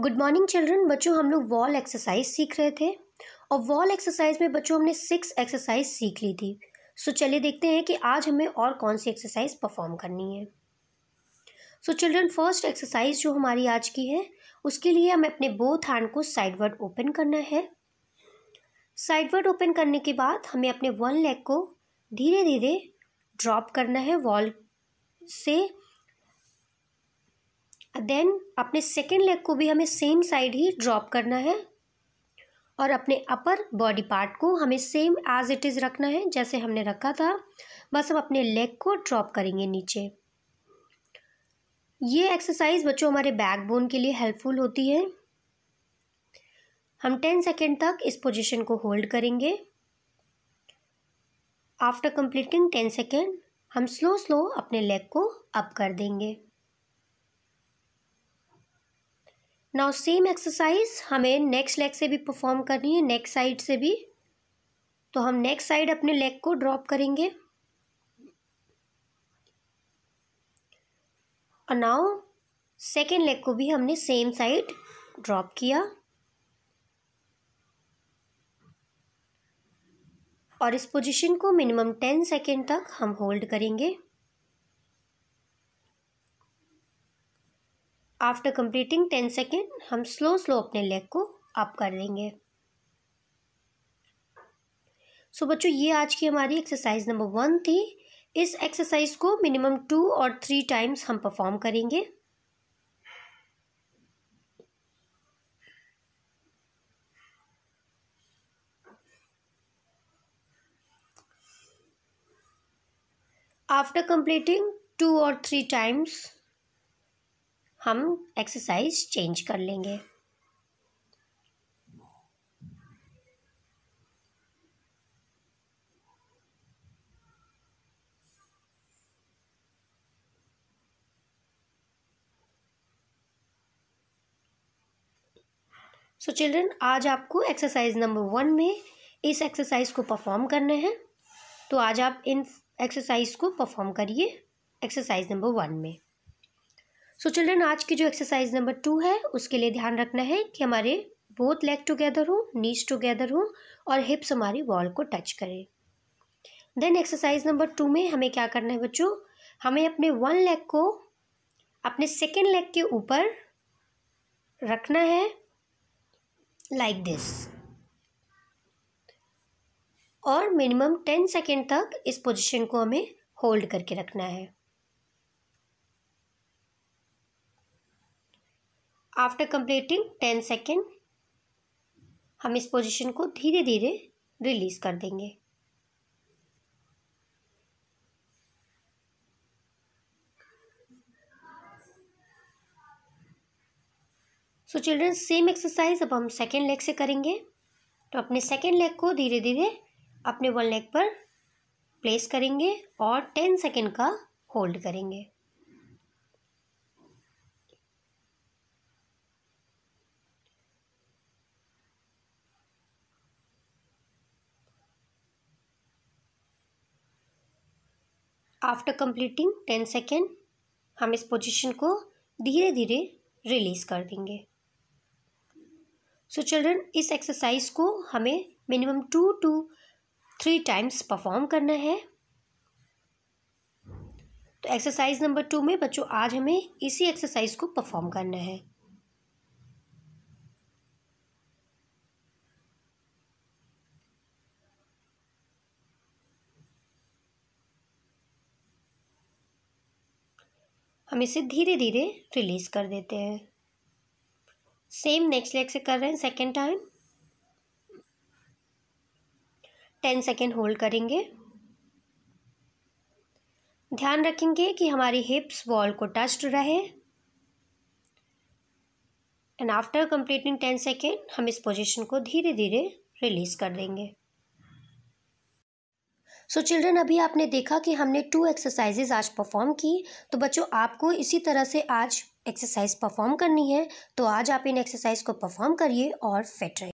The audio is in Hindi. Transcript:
गुड मॉर्निंग चिल्ड्रन बच्चों हम लोग वॉल एक्सरसाइज सीख रहे थे और वॉल एक्सरसाइज में बच्चों हमने सिक्स एक्सरसाइज सीख ली थी सो so, चलिए देखते हैं कि आज हमें और कौन सी एक्सरसाइज परफॉर्म करनी है सो चिल्ड्रन फर्स्ट एक्सरसाइज जो हमारी आज की है उसके लिए हमें अपने बोथ हैंड को साइडवर्ड ओपन करना है साइडवर्ड ओपन करने के बाद हमें अपने वन लेग को धीरे धीरे ड्रॉप करना है वॉल से देन अपने सेकेंड लेग को भी हमें सेम साइड ही ड्रॉप करना है और अपने अपर बॉडी पार्ट को हमें सेम एज इट इज़ रखना है जैसे हमने रखा था बस हम अपने लेग को ड्रॉप करेंगे नीचे ये एक्सरसाइज बच्चों हमारे बैकबोन के लिए हेल्पफुल होती है हम टेन सेकेंड तक इस पोजीशन को होल्ड करेंगे आफ्टर कंप्लीटिंग टेन सेकेंड हम स्लो स्लो अपने लेग को अप कर देंगे नाउ सेम एक्सरसाइज हमें नेक्स्ट लेग से भी परफॉर्म करनी है नेक्स्ट साइड से भी तो हम नेक्स्ट साइड अपने लेग को ड्रॉप करेंगे और नाउ सेकेंड लेग को भी हमने सेम साइड ड्रॉप किया और इस पोजीशन को मिनिमम टेन सेकेंड तक हम होल्ड करेंगे आफ्टर कंप्लीटिंग टेन सेकेंड हम स्लो स्लो अपने लेग को अप कर देंगे सो so, बच्चों ये आज की हमारी एक्सरसाइज नंबर वन थी इस एक्सरसाइज को मिनिमम टू और थ्री टाइम्स हम परफॉर्म करेंगे आफ्टर कंप्लीटिंग टू और थ्री टाइम्स हम एक्सरसाइज चेंज कर लेंगे सो so चिल्ड्रन आज आपको एक्सरसाइज नंबर वन में इस एक्सरसाइज को परफॉर्म करना है तो आज आप इन एक्सरसाइज को परफॉर्म करिए एक्सरसाइज नंबर वन में सो so चिल्ड्रन आज की जो एक्सरसाइज नंबर टू है उसके लिए ध्यान रखना है कि हमारे बोथ लेग टुगेदर हो नीज टुगेदर हो और हिप्स हमारी वॉल को टच करें देन एक्सरसाइज नंबर टू में हमें क्या करना है बच्चों हमें अपने वन लेग को अपने सेकेंड लेग के ऊपर रखना है लाइक like दिस और मिनिमम टेन सेकेंड तक इस पोजिशन को हमें होल्ड करके रखना है आफ्टर कंप्लीटिंग टेन सेकेंड हम इस पोजीशन को धीरे धीरे रिलीज़ कर देंगे सो चिल्ड्रन सेम एक्सरसाइज अब हम सेकेंड लेग से करेंगे तो अपने सेकेंड लेग को धीरे धीरे अपने वन लेग पर प्लेस करेंगे और टेन सेकेंड का होल्ड करेंगे आफ्टर कंप्लीटिंग टेन सेकेंड हम इस पोजीशन को धीरे धीरे रिलीज़ कर देंगे सो so चिल्ड्रन इस एक्सरसाइज को हमें minimum two two three times perform करना है तो एक्सरसाइज नंबर टू में बच्चों आज हमें इसी एक्सरसाइज को परफॉर्म करना है हम इसे धीरे धीरे रिलीज़ कर देते हैं सेम नेक्स्ट लेग से कर रहे हैं second time ten second hold करेंगे ध्यान रखेंगे कि हमारी हिप्स वॉल को टच्ड रहे and after completing ten second हम इस पोजीशन को धीरे धीरे रिलीज़ कर देंगे सो so चिल्ड्रन अभी आपने देखा कि हमने टू एक्सरसाइजेज आज परफॉर्म की तो बच्चों आपको इसी तरह से आज एक्सरसाइज परफॉर्म करनी है तो आज आप इन एक्सरसाइज को परफॉर्म करिए और फिट रहिए